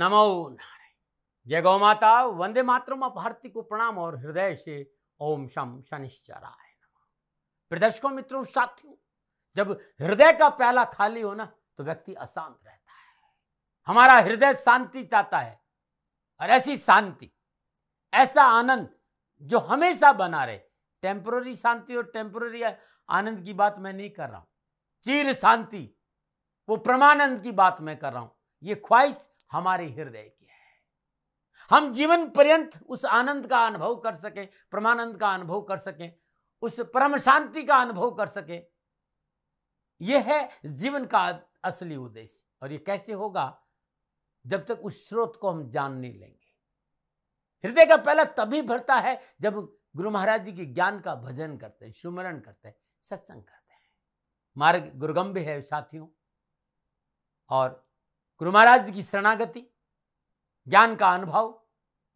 नमो नारायण जय गौ माता वंदे मातरम भारती को प्रणाम और हृदय से ओम शम शनिश्चराय प्रदर्शकों मित्रों साथियों जब हृदय का प्याला खाली हो ना तो व्यक्ति अशांत रहता है हमारा हृदय शांति चाहता है और ऐसी शांति ऐसा आनंद जो हमेशा बना रहे टेम्पोररी शांति और टेम्पोररी आनंद की बात मैं नहीं कर रहा हूं चीर शांति वो परमानंद की बात मैं कर रहा हूं ये ख्वाहिश हमारे हृदय की है हम जीवन पर्यंत उस आनंद का अनुभव कर सकें परमानंद का अनुभव कर सकें उस परम शांति का अनुभव कर सके यह है जीवन का असली उद्देश्य और यह कैसे होगा जब तक उस स्रोत को हम जान नहीं लेंगे हृदय का पहला तभी भरता है जब गुरु महाराज जी के ज्ञान का भजन करते हैं सुमरण करते हैं सत्संग करते हैं मार्ग गुरुगम्भ है साथियों और गुरु महाराज की शरणागति ज्ञान का अनुभव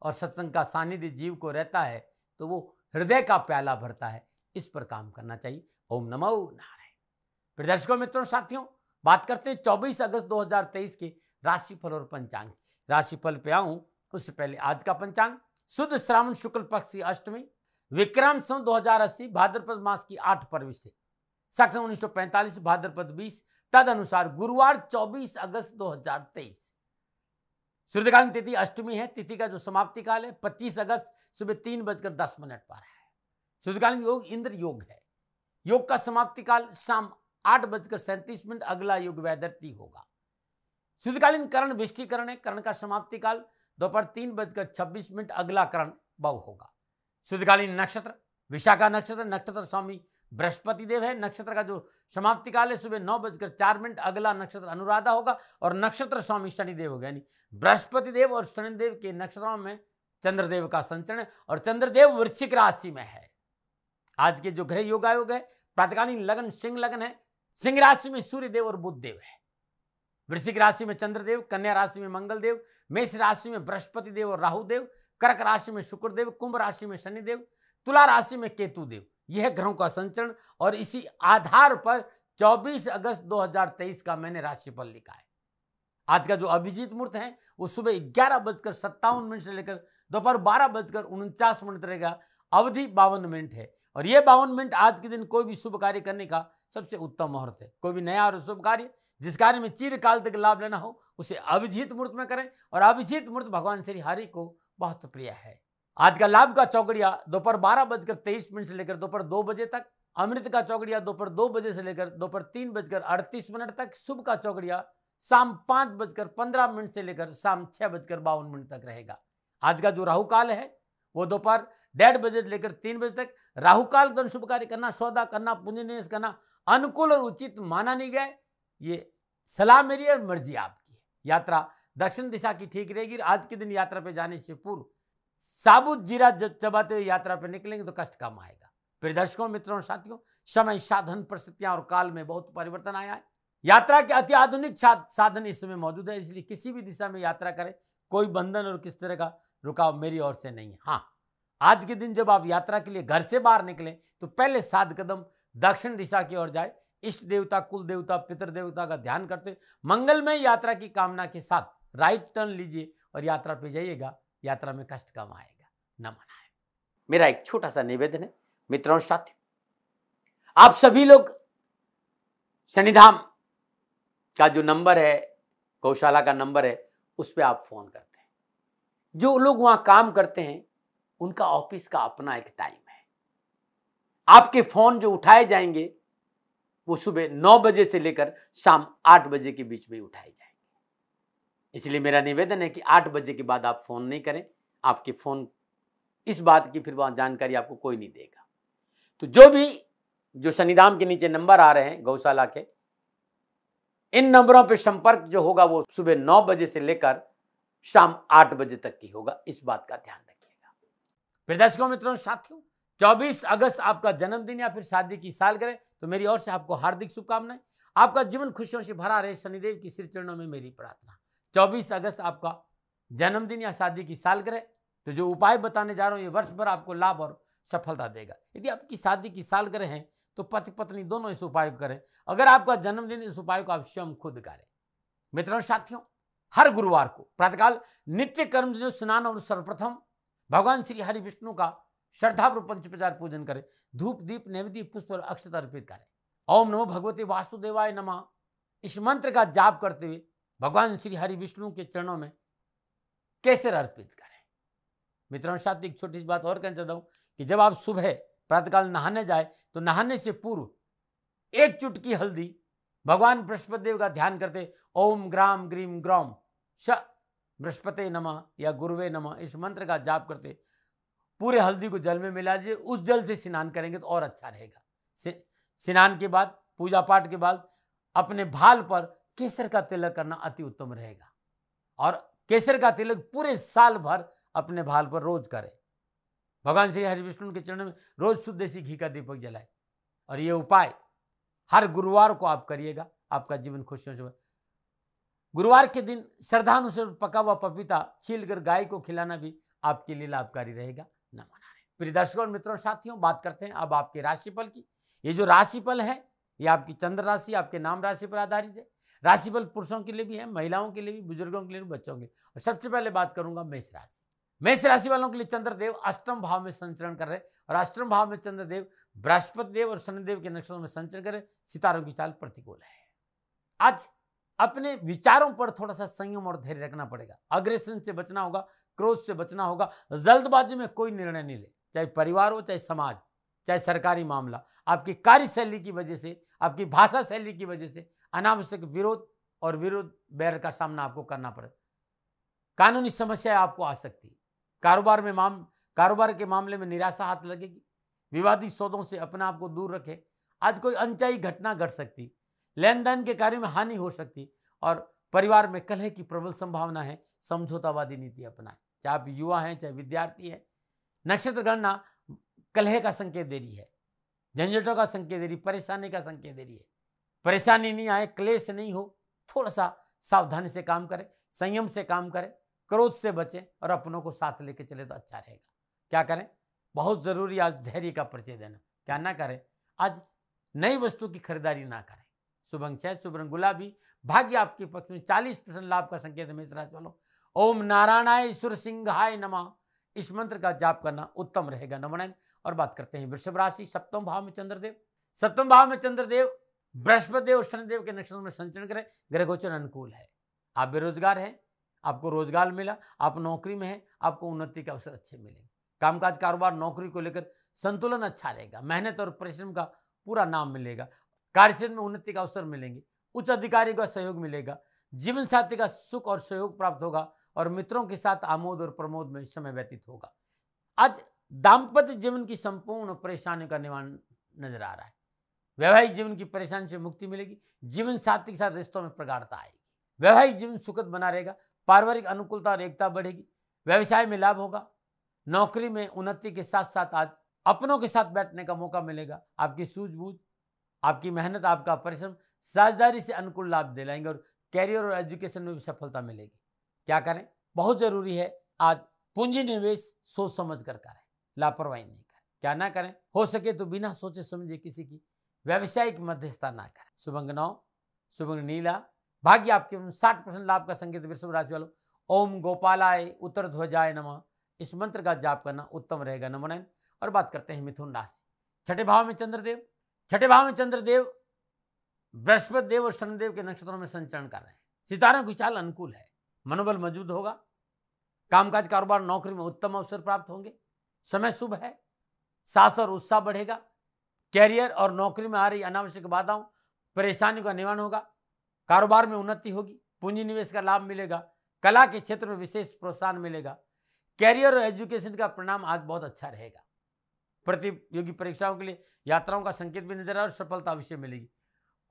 और सत्संग का सानिध्य जीव को रहता है तो वो हृदय का प्याला भरता है इस पर काम करना चाहिए ओम नमो नारायण प्रिय दर्शकों मित्रों साथियों बात करते हैं 24 अगस्त 2023 के राशिफल और पंचांग राशिफल पे आऊं उससे पहले आज का पंचांग शुद्ध श्रावण शुक्ल पक्ष की अष्टमी विक्रम हजार अस्सी भाद्रपद मास की आठ पर्व से सेक्शन 1945 भाद्रपद बीस तद अनुसार गुरुवार 24 अगस्त 2023 सूर्यकालीन तिथि अष्टमी है तिथि का जो समाप्ति काल है 25 अगस्त सुबह तीन बजकर दस मिनट पर है सूर्यकालीन योग इंद्र योग है योग का समाप्ति काल शाम आठ बजकर सैंतीस मिनट अगला योग वैदर्ती होगा सूर्यकालीन करण विष्टिकरण है करण का समाप्ति काल दोपहर तीन बजकर छब्बीस मिनट अगला करण बव होगा सूर्यकालीन नक्षत्र विशाखा नक्षत्र नक्षत्र स्वामी बृहस्पति देव है नक्षत्र का जो समाप्ति काल है सुबह नौ बजकर चार मिनट अगला नक्षत्र अनुराधा होगा और नक्षत्र स्वामी शनिदेव होगा यानी बृहस्पति देव और शनिदेव के नक्षत्रों में चंद्रदेव का संचरण और चंद्रदेव वृश्चिक राशि में है आज के जो ग्रह योगायोग है प्रातकालीन लगन सिंह लगन है सिंह राशि में सूर्य देव और बुद्ध देव है वृश्चिक राशि में चंद्रदेव कन्या राशि में मंगल देव मेष राशि में बृहस्पति देव और राहु देव कर्क राशि में शुक्रदेव कुंभ राशि में शनिदेव तुला राशि में केतु देव यह ग्रहों का संचरण और इसी आधार पर 24 अगस्त 2023 का मैंने राशिफल लिखा है आज का जो अभिजीत मुहूर्त है वो सुबह ग्यारह बजकर सत्तावन मिनट से लेकर दोपहर बारह बजकर उनचास मिनट रहेगा अवधि बावन मिनट है और ये बावन मिनट आज के दिन कोई भी शुभ कार्य करने का सबसे उत्तम मुहूर्त है कोई भी नया और शुभ कार्य जिस कार्य में चिरकाल तक लाभ लेना हो उसे अभिजीत मुहूर्त में करें और अभिजीत मुहूर्त भगवान श्री हरि को बहुत प्रिय है आज का लाभ का चौकड़िया दोपहर बारह बजकर तेईस मिनट से लेकर दोपहर दो बजे तक अमृत का चौकड़िया दोपहर दो बजे से लेकर दोपहर तीन बजकर अड़तीस मिनट तक शुभ का चौकड़िया शाम पांच बजकर पंद्रह मिनट से लेकर शाम छह बजकर बावन मिनट तक रहेगा आज का जो राहु काल है वो दोपहर डेढ़ बजे से लेकर तीन बजे तक राहु काल का शुभ कार्य करना सौदा करना पूंजी निवेश करना अनुकूल और उचित माना नहीं गया ये सलाह मेरी और मर्जी आपकी यात्रा दक्षिण दिशा की ठीक रहेगी आज के दिन यात्रा पे जाने से पूर्व साबुत जीरा जब चबाते हुए यात्रा पर निकलेंगे तो कष्ट कम आएगा प्रिय दर्शकों मित्रों और साथियों समय साधन परिस्थितियां और काल में बहुत परिवर्तन आया है यात्रा के अति आधुनिक साधन इस समय मौजूद है इसलिए किसी भी दिशा में यात्रा करें कोई बंधन और किस तरह का रुकाव मेरी ओर से नहीं है हाँ आज के दिन जब आप यात्रा के लिए घर से बाहर निकलें तो पहले सात कदम दक्षिण दिशा की ओर जाए इष्ट देवता कुल देवता पितर देवता का ध्यान करते मंगलमय यात्रा की कामना के साथ राइट टर्न लीजिए और यात्रा पे जाइएगा यात्रा में कष्ट कम आएगा न मनाए मेरा एक छोटा सा निवेदन है मित्रों साथियों आप सभी लोग शनिधाम का जो नंबर है गौशाला का नंबर है उस पर आप फोन करते हैं जो लोग वहां काम करते हैं उनका ऑफिस का अपना एक टाइम है आपके फोन जो उठाए जाएंगे वो सुबह नौ बजे से लेकर शाम आठ बजे के बीच में उठाए जाएंगे इसलिए मेरा निवेदन है कि आठ बजे के बाद आप फ़ोन नहीं करें आपके फ़ोन इस बात की फिर वहाँ जानकारी आपको कोई नहीं देगा तो जो भी जो शनिधाम के नीचे नंबर आ रहे हैं गौशाला के इन नंबरों पर संपर्क जो होगा वो सुबह नौ बजे से लेकर शाम आठ बजे तक की होगा इस बात का ध्यान रखिएगा फिर दर्शकों मित्रों साथियों चौबीस अगस्त आपका जन्मदिन या फिर शादी की साल करें तो मेरी ओर से आपको हार्दिक शुभकामनाएं आपका जीवन खुशियों से भरा रहे शनिदेव की श्री चरणों में मेरी प्रार्थना 24 अगस्त आपका जन्मदिन या शादी की सालगिरह तो जो उपाय बताने जा रहा हूँ ये वर्ष भर आपको लाभ और सफलता देगा यदि आपकी शादी की सालगिरह है तो पति पत्नी दोनों इस उपाय को करें अगर आपका जन्मदिन इस उपाय को आप स्वयं खुद करें मित्रों साथियों हर गुरुवार को प्रातःकाल नित्य कर्म जो स्नान और सर्वप्रथम भगवान श्री हरि विष्णु का श्रद्धा पंच प्रचार पूजन करें धूप दीप नैवेद्य पुष्प और अक्षत अर्पित करें ओम नमो भगवती वासुदेवाय नमः इस मंत्र का जाप करते हुए भगवान श्री हरि विष्णु के चरणों में कैसे अर्पित करें मित्रों साथ एक छोटी सी बात और कहना चाहता हूँ कि जब आप सुबह प्रातःकाल नहाने जाए तो नहाने से पूर्व एक चुटकी हल्दी भगवान बृहस्पतिदेव का ध्यान करते ओम ग्राम ग्रीम ग्रौम श बृहस्पति नमा या गुरुवे नमा इस मंत्र का जाप करते पूरे हल्दी को जल में मिला दीजिए उस जल से स्नान करेंगे तो और अच्छा रहेगा स्नान के बाद पूजा पाठ के बाद अपने भाल पर केसर का तिलक करना अति उत्तम रहेगा और केसर का तिलक पूरे साल भर अपने भाल पर रोज करें भगवान श्री हरि विष्णु के चरण में रोज शुद्ध देसी घी का दीपक जलाए और ये उपाय हर गुरुवार को आप करिएगा आपका जीवन खुशियों से गुरुवार के दिन श्रद्धानुसार पका हुआ पपीता छील कर गाय को खिलाना भी आपके लिए लाभकारी रहेगा न मना रहे प्रिय दर्शकों और मित्रों साथियों बात करते हैं अब आपके राशिफल की ये जो राशिफल है ये आपकी चंद्र राशि आपके नाम राशि पर आधारित है राशिफल पुरुषों के लिए भी है महिलाओं के लिए भी बुजुर्गों के लिए भी बच्चों के लिए और सबसे पहले बात करूंगा मेष राशि मेष राशि वालों के लिए चंद्रदेव अष्टम भाव में संचरण कर रहे और अष्टम भाव में चंद्रदेव बृहस्पति देव और शनिदेव के नक्षत्रों में संचरण कर रहे सितारों की चाल प्रतिकूल है आज अपने विचारों पर थोड़ा सा संयम और धैर्य रखना पड़ेगा अग्रेशन से बचना होगा क्रोध से बचना होगा जल्दबाजी में कोई निर्णय नहीं ले चाहे परिवार हो चाहे समाज चाहे सरकारी मामला आपकी कार्यशैली की वजह से आपकी भाषा शैली की वजह से अनावश्यक विरोध और विरोध बैर का सामना आपको करना पड़े कानूनी समस्याएं आपको आ सकती है कारोबार में माम कारोबार के मामले में निराशा हाथ लगेगी विवादित सौदों से अपना आप को दूर रखें आज कोई अनचाही घटना घट सकती लेन देन के कार्य में हानि हो सकती और परिवार में कलह की प्रबल संभावना है समझौतावादी नीति अपनाएं चाहे आप युवा हैं चाहे विद्यार्थी हैं नक्षत्र गणना कलह का संकेत दे रही है झंझटों का संकेत दे रही परेशानी का संकेत दे रही है परेशानी नहीं आए क्लेश नहीं हो थोड़ा सा सावधानी से काम करें संयम से काम करें क्रोध से बचें और अपनों को साथ लेके चले तो अच्छा रहेगा क्या करें बहुत ज़रूरी आज धैर्य का परिचय देना क्या ना करें आज नई वस्तु की खरीदारी ना करें शुभंग छह शुभ रंग गुलाबी भाग्य आपके पक्ष में चालीस परसेंट लाभ का संकेत मेष राशि वालों ओम नारायण नारायणाय सुर हाय नमा इस मंत्र का जाप करना उत्तम रहेगा नमनायन और बात करते हैं वृषभ राशि सप्तम भाव में चंद्रदेव सप्तम भाव में चंद्रदेव बृहस्पति और शनिदेव के नक्षत्र में संचरण करें ग्रह गोचर अनुकूल है आप बेरोजगार हैं आपको रोजगार मिला आप नौकरी में हैं आपको उन्नति के अवसर अच्छे मिलेंगे कामकाज कारोबार नौकरी को लेकर संतुलन अच्छा रहेगा मेहनत और परिश्रम का पूरा नाम मिलेगा कार्यक्षेत्र में उन्नति का अवसर मिलेंगे उच्च अधिकारी का सहयोग मिलेगा जीवन साथी का सुख और सहयोग प्राप्त होगा और मित्रों के साथ आमोद और प्रमोद में समय व्यतीत होगा आज दाम्पत्य जीवन की संपूर्ण परेशानी का निवारण नजर आ रहा है वैवाहिक जीवन की परेशानी से मुक्ति मिलेगी जीवन साथी के साथ रिश्तों में प्रगाढ़ता आएगी वैवाहिक जीवन सुखद बना रहेगा पारिवारिक अनुकूलता और एकता बढ़ेगी व्यवसाय में लाभ होगा नौकरी में उन्नति के साथ साथ आज अपनों के साथ बैठने का मौका मिलेगा आपकी सूझबूझ आपकी मेहनत आपका परिश्रम साझेदारी से अनुकूल लाभ दिलाएंगे और कैरियर और एजुकेशन में भी सफलता मिलेगी क्या करें बहुत ज़रूरी है आज पूंजी निवेश सोच समझ कर करें लापरवाही नहीं करें क्या ना करें हो सके तो बिना सोचे समझे किसी की व्यावसायिक मध्यस्थता ना करें शुभंग नौ शुभंग नीला भाग्य आपके साठ परसेंट लाभ का संकेत विश्व राशि वालों ओम गोपालाय उत्तर ध्वजाय नम इस मंत्र का जाप करना उत्तम रहेगा नमन और बात करते हैं मिथुन राशि छठे भाव में चंद्रदेव छठे भाव में चंद्रदेव बृहस्पति देव और शनिदेव के नक्षत्रों में संचरण कर रहे हैं सितारों की चाल अनुकूल है मनोबल मौजूद होगा कामकाज कारोबार नौकरी में उत्तम अवसर प्राप्त होंगे समय शुभ है सास और उत्साह बढ़ेगा कैरियर और नौकरी में आ रही अनावश्यक बाधाओं परेशानियों का निवारण होगा कारोबार में उन्नति होगी पूंजी निवेश का लाभ मिलेगा कला के क्षेत्र में विशेष प्रोत्साहन मिलेगा कैरियर और एजुकेशन का परिणाम आज बहुत अच्छा रहेगा प्रतियोगी परीक्षाओं के लिए यात्राओं का संकेत भी नजर आए और सफलता अवश्य मिलेगी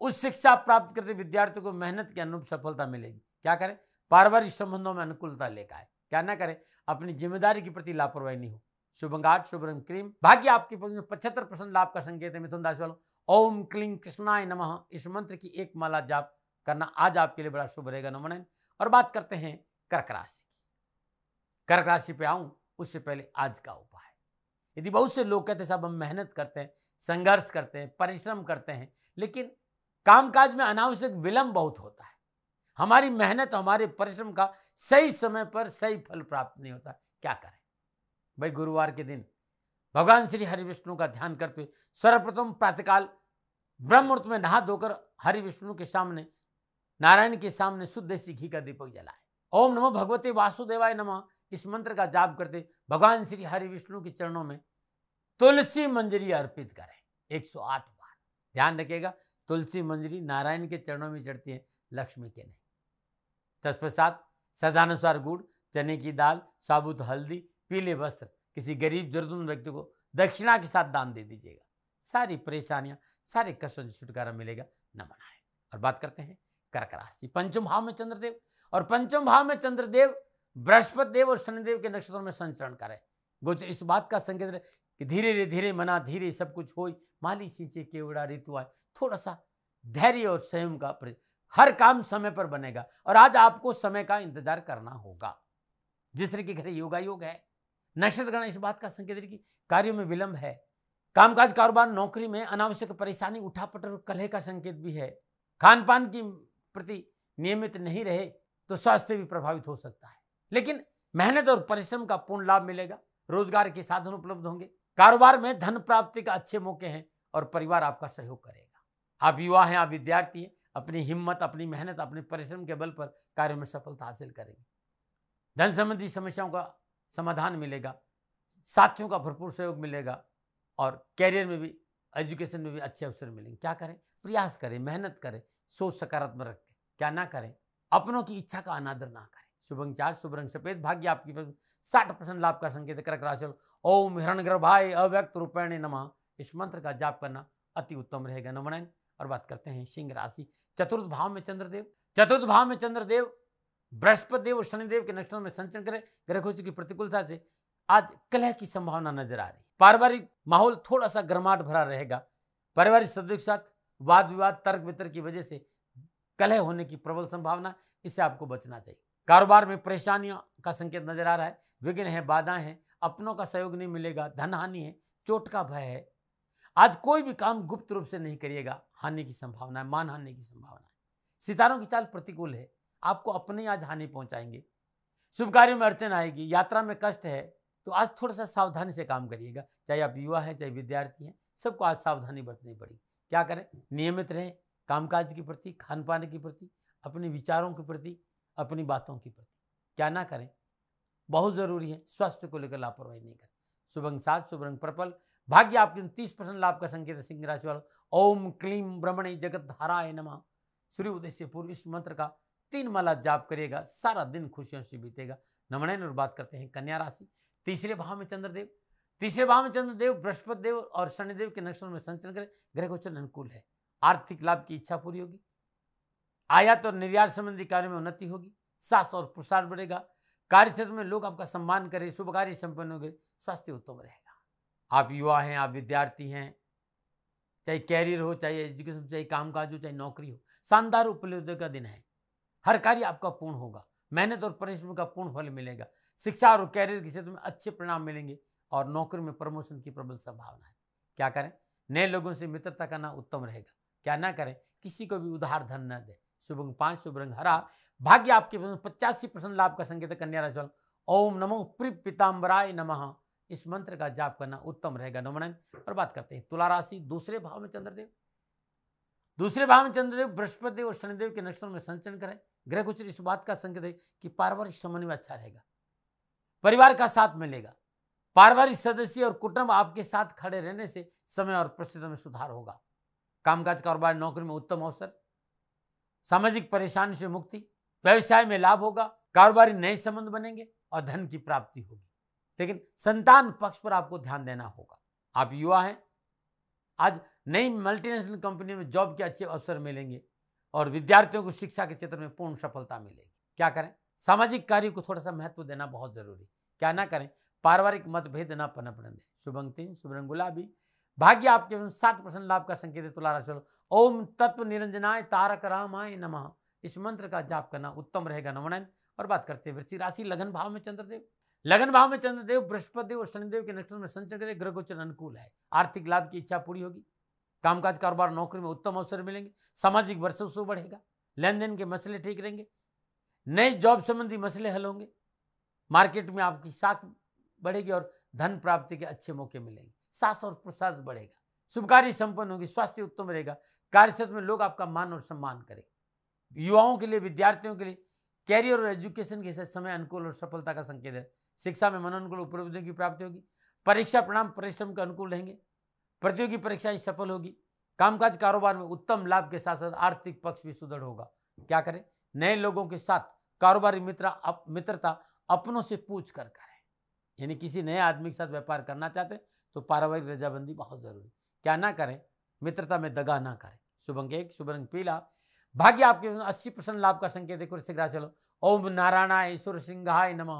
उस शिक्षा प्राप्त करते विद्यार्थी को मेहनत के अनुरूप सफलता मिलेगी क्या करें पारिवारिक संबंधों में अनुकूलता लेकर आए क्या ना करें अपनी जिम्मेदारी के प्रति लापरवाही नहीं हो शुभंगाट शुभ रंग क्रीम भाग्य आपके पचहत्तर परसेंट लाभ का संकेत है मिथुन राशि वालों ओम क्लीम कृष्णाय नम इस मंत्र की एक माला जाप करना आज आपके लिए बड़ा शुभ रहेगा नमन और बात करते हैं कर्क राशि की कर्क राशि पे आऊं उससे पहले आज का उपाय यदि बहुत से लोग कहते हैं साहब हम मेहनत करते हैं संघर्ष करते हैं परिश्रम करते हैं लेकिन कामकाज में अनावश्यक विलंब बहुत होता है हमारी मेहनत हमारे परिश्रम का सही समय पर सही फल प्राप्त नहीं होता क्या करें भाई गुरुवार के दिन भगवान श्री हरि विष्णु का ध्यान करते हुए सर्वप्रथम प्रातःकाल ब्रह्मूर्त में नहा धोकर हरि विष्णु के सामने नारायण के सामने शुद्ध देसी घी का दीपक जलाए ओम नमो भगवते वासुदेवाय नमः इस मंत्र का जाप करते भगवान श्री हरि विष्णु के चरणों में तुलसी मंजरी अर्पित करें 108 बार ध्यान रखिएगा तुलसी मंजरी नारायण के चरणों में चढ़ती है लक्ष्मी के नहीं तत्पश्चात सदानुसार गुड़ चने की दाल साबुत हल्दी पीले वस्त्र किसी गरीब जरूरतमंद व्यक्ति को दक्षिणा के साथ दान दे दीजिएगा सारी परेशानियां सारे कष्ट से छुटकारा मिलेगा न मनाए और बात करते हैं कर्क राशि पंचम भाव में चंद्रदेव और पंचम भाव में चंद्रदेव बृहस्पति देव और शनिदेव के नक्षत्रों में संचरण करें गोचर इस बात का संकेत कि धीरे धीरे धीरे मना धीरे सब कुछ हो माली सींचे केवड़ा ऋतु आए थोड़ा सा धैर्य और स्वयं का हर काम समय पर बनेगा और आज आपको समय का इंतजार करना होगा जिस तरह के घर योगा योग है नक्षत्र गणा इस बात का संकेत है कि कार्यों में विलंब है कामकाज कारोबार नौकरी में अनावश्यक परेशानी उठापट और कलह का संकेत भी है खान पान की प्रति नियमित नहीं रहे तो स्वास्थ्य भी प्रभावित हो सकता है लेकिन मेहनत और परिश्रम का पूर्ण लाभ मिलेगा रोजगार के साधन उपलब्ध होंगे कारोबार में धन प्राप्ति का अच्छे मौके हैं और परिवार आपका सहयोग करेगा आप युवा हैं आप विद्यार्थी हैं अपनी हिम्मत अपनी मेहनत अपने परिश्रम के बल पर कार्य में सफलता हासिल करेंगे धन संबंधी समस्याओं का समाधान मिलेगा साथियों का भरपूर सहयोग मिलेगा और कैरियर में भी एजुकेशन में भी अच्छे अवसर मिलेंगे क्या करें प्रयास करें मेहनत करें सोच सकारात्मक रखें क्या ना करें अपनों की इच्छा का अनादर ना करें शुभंग चार शुभ रंग सफेद भाग्य आपकी साठ परसेंट लाभ का संकेत कर राशि ओम हिरण गर्भाय अव्यक्त रूपेण नमः इस मंत्र का जाप करना अति उत्तम रहेगा नमनायन और बात करते हैं सिंह राशि चतुर्थ भाव में चंद्रदेव चतुर्थ भाव में चंद्रदेव बृहस्पति देव और शनिदेव के नक्षत्रों में संचरण करें ग्रह की प्रतिकूलता से आज कलह की संभावना नजर आ रही पारिवारिक माहौल थोड़ा सा गर्माहट भरा रहेगा पारिवारिक सदस्यों के साथ वाद विवाद तर्क वितर्क की वजह से कलह होने की प्रबल संभावना इसे आपको बचना चाहिए कारोबार में परेशानियों का संकेत नजर आ रहा है विघ्न है बाधा है अपनों का सहयोग नहीं मिलेगा धन हानि है चोट का भय है आज कोई भी काम गुप्त रूप से नहीं करिएगा हानि की संभावना है मान हानि की संभावना है सितारों की चाल प्रतिकूल है आपको अपने आज हानि पहुंचाएंगे शुभ कार्यों में अड़चन आएगी यात्रा में कष्ट है तो आज थोड़ा सा सावधानी से काम करिएगा चाहे आप युवा हैं चाहे विद्यार्थी हैं सबको आज सावधानी बरतनी पड़ेगी क्या करें नियमित रहें कामकाज के प्रति खान पान के प्रति अपने विचारों के प्रति अपनी बातों के प्रति क्या ना करें बहुत ज़रूरी है स्वास्थ्य को लेकर लापरवाही नहीं करें सुभंग सात शुभ प्रपल भाग्य आपके तीस परसेंट लाभ का संकेत है सिंह राशि वालों ओम क्लीम भ्रमण जगत हराय नमा सूर्य उदय पूर्व इस मंत्र का तीन माला जाप करिएगा सारा दिन खुशियों से बीतेगा नमणय और बात करते हैं कन्या राशि तीसरे भाव में चंद्रदेव तीसरे भाव में चंद्रदेव बृहस्पति देव और शनिदेव के नक्षत्र में संचरण करें ग्रह गोचर अनुकूल है आर्थिक लाभ की इच्छा पूरी होगी आयात तो और निर्यात संबंधी कार्य में उन्नति होगी स्वास्थ्य और प्रसार बढ़ेगा कार्य क्षेत्र में लोग आपका सम्मान करें शुभ कार्य संपन्न हो स्वास्थ्य उत्तम रहेगा आप युवा हैं आप विद्यार्थी हैं चाहे कैरियर हो चाहे एजुकेशन चाहे कामकाज हो चाहे नौकरी हो शानदार उपलब्धि का दिन है हर कार्य आपका पूर्ण होगा मेहनत और परिश्रम का पूर्ण फल मिलेगा शिक्षा और कैरियर के क्षेत्र में अच्छे परिणाम मिलेंगे और नौकरी में प्रमोशन की प्रबल संभावना है क्या करें नए लोगों से मित्रता करना उत्तम रहेगा क्या ना करें किसी को भी उधार धन न दें शुभ अंग पांच शुभ रंग हरा भाग्य आपके पचासी परसेंट लाभ का संकेत कन्या राशि ओम नमो प्रि पिताम्बराय नम इस मंत्र का जाप करना उत्तम रहेगा नमन और बात करते हैं तुला राशि दूसरे भाव में चंद्रदेव दूसरे भाव में चंद्रदेव बृहस्पति और शनिदेव के नक्षत्रों में संचरण करें ग्रह गोचर इस बात का संकेत है कि पारिवारिक समन्वय अच्छा रहेगा परिवार का साथ मिलेगा पारिवारिक सदस्य और कुटुंब आपके साथ खड़े रहने से समय और परिस्थितियों में सुधार होगा कामकाज कारोबार नौकरी में उत्तम अवसर सामाजिक परेशानी से मुक्ति व्यवसाय में लाभ होगा कारोबारी नए संबंध बनेंगे और धन की प्राप्ति होगी लेकिन संतान पक्ष पर आपको ध्यान देना होगा आप युवा हैं आज नई मल्टीनेशनल कंपनी में जॉब के अच्छे अवसर मिलेंगे और विद्यार्थियों को शिक्षा के क्षेत्र में पूर्ण सफलता मिलेगी क्या करें सामाजिक कार्य को थोड़ा सा महत्व देना बहुत जरूरी क्या ना करें पारिवारिक मतभेद ना पनपने दें शुभंग तीन शुभरंग गुलाबी भाग्य आपके साठ परसेंट लाभ का संकेत है तुला राशि ओम तत्व निरंजनाय तारक आय नम इस मंत्र का जाप करना उत्तम रहेगा नवनयन और बात करते हैं वृश्चिक राशि लगन भाव में चंद्रदेव लगन भाव में चंद्रदेव बृहस्पति और शनिदेव के नक्षत्र में संचर करें ग्रह गोचर अनुकूल है आर्थिक लाभ की इच्छा पूरी होगी कामकाज कारोबार नौकरी में उत्तम अवसर मिलेंगे सामाजिक वर्षस्व बढ़ेगा लेन देन के मसले ठीक रहेंगे नए जॉब संबंधी मसले हल होंगे मार्केट में आपकी साख बढ़ेगी और धन प्राप्ति के अच्छे मौके मिलेंगे सास और प्रसाद बढ़ेगा शुभ कार्य संपन्न होगी स्वास्थ्य उत्तम रहेगा कार्यक्षेत्र में लोग आपका मान और सम्मान करें युवाओं के लिए विद्यार्थियों के लिए कैरियर और एजुकेशन के साथ समय अनुकूल और सफलता का संकेत है शिक्षा में अनुकूल उपलब्धियों की प्राप्ति होगी परीक्षा परिणाम परिश्रम के अनुकूल रहेंगे प्रतियोगी परीक्षाएं सफल होगी कामकाज कारोबार में उत्तम लाभ के साथ साथ आर्थिक पक्ष भी सुदृढ़ होगा क्या करें नए लोगों के साथ कारोबारी मित्र मित्रता अपनों से पूछ कर करें यानी किसी नए आदमी के साथ व्यापार करना चाहते तो पारिवारिक रजाबंदी बहुत ज़रूरी क्या ना करें मित्रता में दगा ना करें शुभ अंक एक शुभ रंग पीला भाग्य आपके अस्सी परसेंट लाभ का संकेत है कुर्सिक राशि लो ओम नारायणाय ईश्वर सिंहाय नम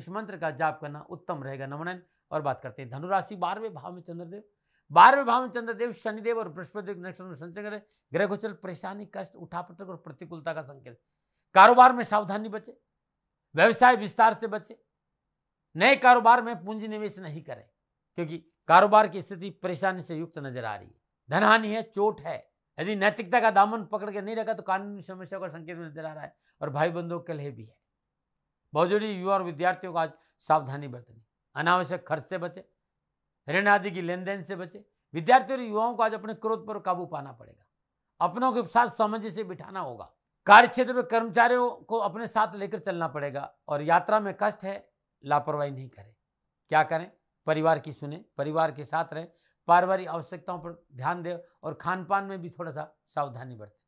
इस मंत्र का जाप करना उत्तम रहेगा नमनन और बात करते हैं धनुराशि बारहवें भाव में चंद्रदेव बारहवें भाव में चंद्रदेव शनिदेव और बृहस्पति नक्षत्र में संचय करें ग्रह गोचर परेशानी कष्ट उठापटक और प्रतिकूलता का संकेत कारोबार में सावधानी बचे व्यवसाय विस्तार से बचे नए कारोबार में पूंजी निवेश नहीं करें क्योंकि कारोबार की स्थिति परेशानी से युक्त नजर आ रही है धनहानि है चोट है यदि नैतिकता का दामन पकड़ के नहीं रखा तो कानूनी समस्याओं का संकेत नजर आ रहा है और भाई बंधुओं के लिए भी है बहुत जरूरी युवा और विद्यार्थियों को आज सावधानी बरतनी अनावश्यक खर्च से बचे ऋण आदि की लेन देन से बचे विद्यार्थियों और युवाओं को आज अपने क्रोध पर काबू पाना पड़ेगा अपनों के साथ समझ से बिठाना होगा कार्य क्षेत्र में कर्मचारियों को अपने साथ लेकर चलना पड़ेगा और यात्रा में कष्ट है लापरवाही नहीं करें क्या करें परिवार की सुने परिवार के साथ रहें पारिवारिक आवश्यकताओं पर ध्यान दें और खान पान में भी थोड़ा सा सावधानी बरतें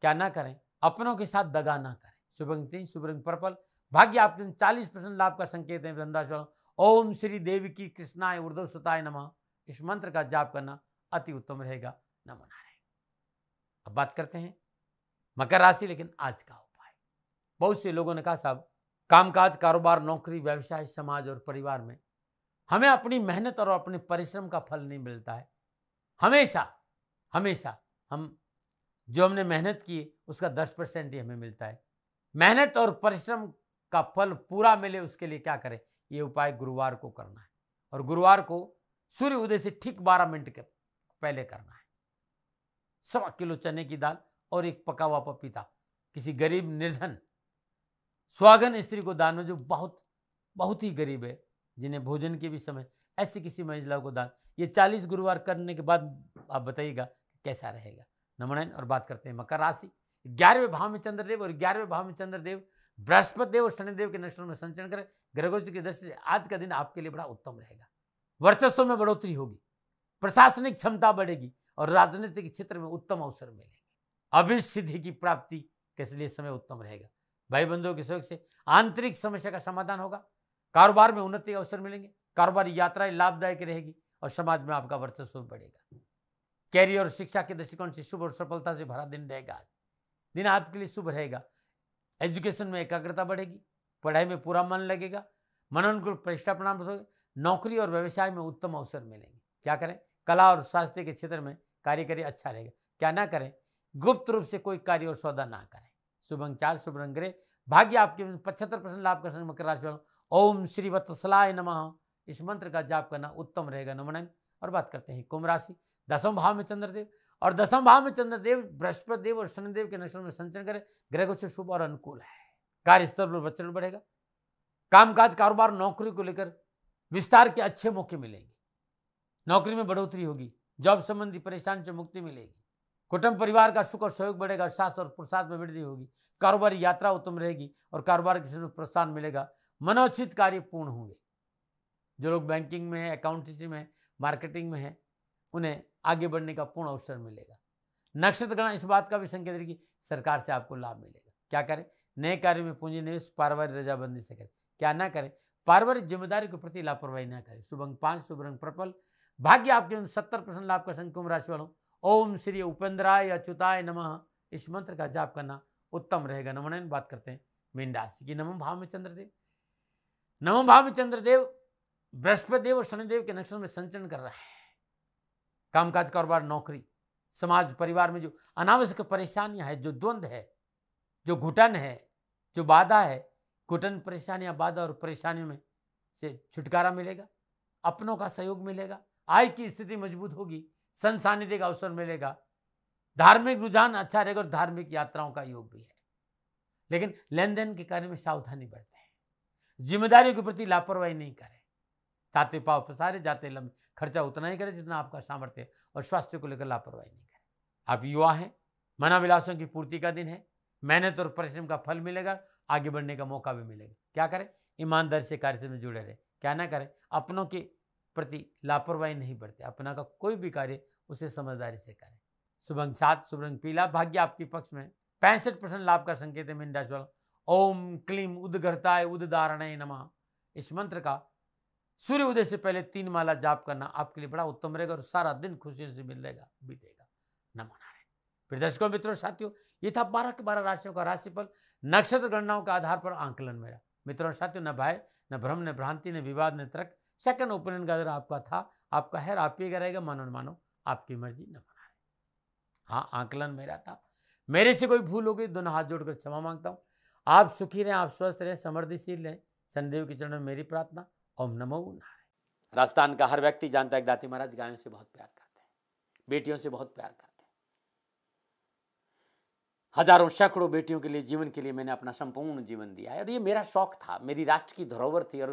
क्या ना करें अपनों के साथ दगा ना करें शुभ रंग तीन शुभ रंग पर्पल भाग्य आपके चालीस परसेंट लाभ का संकेत है वृंदाश ओम श्री देवी की कृष्णाय उर्दव सुताय नमः इस मंत्र का जाप करना अति उत्तम रहेगा नमो नारायण अब बात करते हैं मकर राशि लेकिन आज का उपाय बहुत से लोगों ने कहा साहब कामकाज कारोबार नौकरी व्यवसाय समाज और परिवार में हमें अपनी मेहनत और अपने परिश्रम का फल नहीं मिलता है हमेशा हमेशा हम जो हमने मेहनत की उसका दस परसेंट ही हमें मिलता है मेहनत और परिश्रम का फल पूरा मिले उसके लिए क्या करें ये उपाय गुरुवार को करना है और गुरुवार को सूर्य उदय से ठीक बारह मिनट के पहले करना है सवा किलो चने की दाल और एक पका हुआ पपीता किसी गरीब निर्धन स्वागन स्त्री को दान में जो बहुत बहुत ही गरीब है जिन्हें भोजन के भी समय ऐसी किसी महिला को दान ये चालीस गुरुवार करने के बाद आप बताइएगा कैसा रहेगा नमनायन और बात करते हैं मकर राशि ग्यारहवें भाव में चंद्रदेव और ग्यारहवें भाव में चंद्रदेव बृहस्पति देव और शनिदेव के नक्षत्रों में संचरण करें ग्रहोच की दृष्टि से आज का दिन आपके लिए बड़ा उत्तम रहेगा वर्चस्व में बढ़ोतरी होगी प्रशासनिक क्षमता बढ़ेगी और राजनीतिक क्षेत्र में उत्तम अवसर मिलेंगे अभिष्ट की प्राप्ति के लिए समय उत्तम रहेगा भाई बंधुओं के सहयोग से आंतरिक समस्या का समाधान होगा कारोबार में उन्नति के अवसर मिलेंगे कारोबारी यात्राएं लाभदायक रहेगी और समाज में आपका वर्चस्व बढ़ेगा कैरियर और शिक्षा के दृष्टिकोण से शुभ और सफलता से भरा दिन रहेगा आज दिन आपके लिए शुभ रहेगा एजुकेशन में एकाग्रता बढ़ेगी पढ़ाई में पूरा मन लगेगा मनोनुकूल परीक्षा प्रणाम नौकरी और व्यवसाय में उत्तम अवसर मिलेंगे क्या करें कला और स्वास्थ्य के क्षेत्र में कार्य करें अच्छा रहेगा क्या ना करें गुप्त रूप से कोई कार्य और सौदा ना करें चार शुभ रंगरे भाग्य आपके पचहत्तर परसेंट लाभ कर सकते मकर राशि वालों ओम श्री वत्सलाय नम इस मंत्र का जाप करना उत्तम रहेगा नमन और बात करते हैं कुंभ राशि दसम भाव में चंद्रदेव और दसम भाव में चंद्रदेव बृहस्पति देव और शनिदेव के नक्षत्र में संचरण करें ग्रह को शुभ और अनुकूल है कार्य स्तर पर वचन बढ़ेगा कामकाज कारोबार नौकरी को लेकर विस्तार के अच्छे मौके मिलेंगे नौकरी में बढ़ोतरी होगी जॉब संबंधी परेशान से मुक्ति मिलेगी कुटुंब परिवार का सुख और सहयोग बढ़ेगा शास्त्र और प्रसाद में वृद्धि होगी कारोबारी यात्रा उत्तम रहेगी और कारोबार के समय प्रोत्साहन मिलेगा मनोचित कार्य पूर्ण होंगे जो लोग बैंकिंग में है अकाउंटेंसी में मार्केटिंग में है उन्हें आगे बढ़ने का पूर्ण अवसर मिलेगा नक्षत्र गणना इस बात का भी संकेत है कि सरकार से आपको लाभ मिलेगा क्या करें नए कार्य में पूंजी निवेश पारिवारिक रजाबंदी से करें क्या ना करें पारिवारिक जिम्मेदारी के प्रति लापरवाही ना करें शुभ अंग पांच शुभ रंग प्रपल भाग्य आपके सत्तर परसेंट लाभ का संख्या राशि वालों ओम श्री उपेंद्राय अच्युताय नमः इस मंत्र का जाप करना उत्तम रहेगा नमन बात करते हैं मीन राशि की नवम भाव में चंद्रदेव नवम भाव में चंद्रदेव बृहस्पति देव और शनिदेव के नक्षत्र में संचरण कर रहे हैं कामकाज कारोबार नौकरी समाज परिवार में जो अनावश्यक परेशानियां है जो द्वंद है जो घुटन है जो बाधा है घुटन परेशानियां बाधा और परेशानियों में से छुटकारा मिलेगा अपनों का सहयोग मिलेगा आय की स्थिति मजबूत होगी संसानिधि का अवसर मिलेगा धार्मिक रुझान अच्छा रहेगा और धार्मिक यात्राओं का योग भी है लेकिन लेन देन के कार्य में सावधानी बरतें जिम्मेदारियों के प्रति लापरवाही नहीं करें ताते पाव पसारे जाते लंबे खर्चा उतना ही करें जितना आपका सामर्थ्य और स्वास्थ्य को लेकर लापरवाही नहीं करें आप युवा हैं मनाविलासों की पूर्ति का दिन है मेहनत और परिश्रम का फल मिलेगा आगे बढ़ने का मौका भी मिलेगा क्या करें ईमानदारी से कार्य में जुड़े रहें क्या ना करें अपनों की प्रति लापरवाही नहीं बरते अपना का कोई भी कार्य उसे समझदारी से करें शुभ अंग सात शुभ रंग पीला भाग्य आपके पक्ष में पैंसठ परसेंट लाभ का संकेत है मीन राशि वाला ओम क्लीम उदगरताय उदारणय नम इस मंत्र का सूर्य उदय से पहले तीन माला जाप करना आपके लिए बड़ा उत्तम रहेगा और सारा दिन खुशियों से मिल जाएगा बीतेगा नमो नारायण प्रिय दर्शकों मित्रों साथियों ये था बारह के बारह राशियों का राशिफल नक्षत्र गणनाओं के आधार पर आंकलन मेरा मित्रों साथियों न भय न भ्रम न भ्रांति न विवाद न तर्क सेकंड ओपिनियन का अगर आपका था आपका है आप ही रहेगा मानो न मानो आपकी मर्जी न माना है हाँ आंकलन मेरा था मेरे से कोई भूल हो गई दोनों हाथ जोड़कर क्षमा मांगता हूँ आप सुखी रहें आप स्वस्थ रहें समृद्धिशील रहें संदेव के चरण में मेरी प्रार्थना ओम नमो नारायण राजस्थान का हर व्यक्ति जानता है दाती महाराज गायों से बहुत प्यार करते हैं बेटियों से बहुत प्यार करते हैं हजारों सैकड़ों बेटियों के लिए जीवन के लिए मैंने अपना संपूर्ण जीवन दिया है और ये मेरा शौक था मेरी राष्ट्र की धरोहर थी और